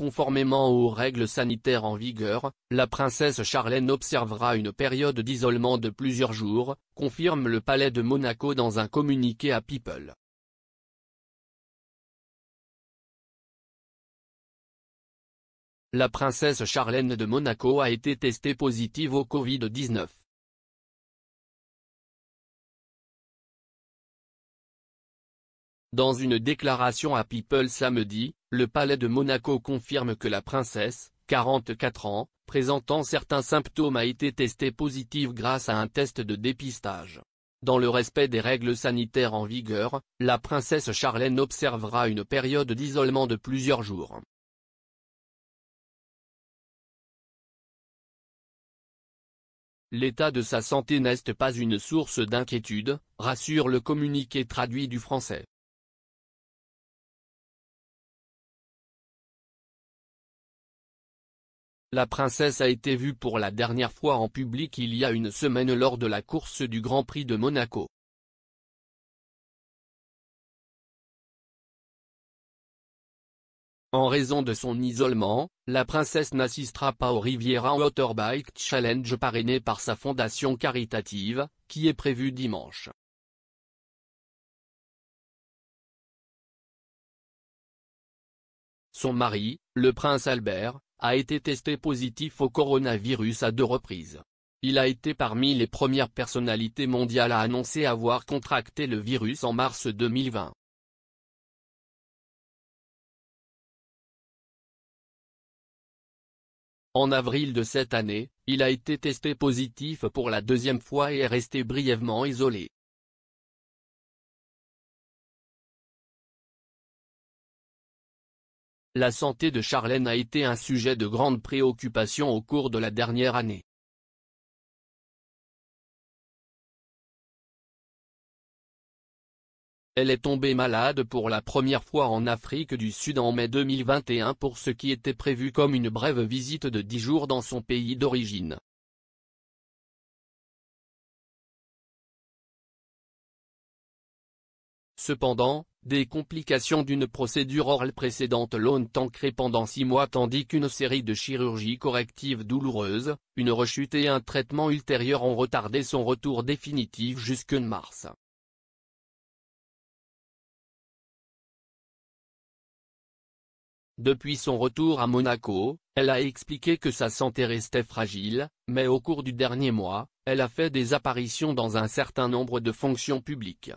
Conformément aux règles sanitaires en vigueur, la princesse Charlène observera une période d'isolement de plusieurs jours, confirme le palais de Monaco dans un communiqué à People. La princesse Charlène de Monaco a été testée positive au Covid-19. Dans une déclaration à People samedi, le palais de Monaco confirme que la princesse, 44 ans, présentant certains symptômes a été testée positive grâce à un test de dépistage. Dans le respect des règles sanitaires en vigueur, la princesse Charlène observera une période d'isolement de plusieurs jours. L'état de sa santé n'est pas une source d'inquiétude, rassure le communiqué traduit du français. La princesse a été vue pour la dernière fois en public il y a une semaine lors de la course du Grand Prix de Monaco. En raison de son isolement, la princesse n'assistera pas au Riviera Waterbike Challenge parrainé par sa fondation caritative, qui est prévue dimanche. Son mari, le prince Albert, a été testé positif au coronavirus à deux reprises. Il a été parmi les premières personnalités mondiales à annoncer avoir contracté le virus en mars 2020. En avril de cette année, il a été testé positif pour la deuxième fois et est resté brièvement isolé. La santé de Charlène a été un sujet de grande préoccupation au cours de la dernière année. Elle est tombée malade pour la première fois en Afrique du Sud en mai 2021 pour ce qui était prévu comme une brève visite de 10 jours dans son pays d'origine. Cependant, des complications d'une procédure orale précédente l'ont ancrée pendant six mois tandis qu'une série de chirurgies correctives douloureuses, une rechute et un traitement ultérieur ont retardé son retour définitif jusqu'en mars. Depuis son retour à Monaco, elle a expliqué que sa santé restait fragile, mais au cours du dernier mois, elle a fait des apparitions dans un certain nombre de fonctions publiques.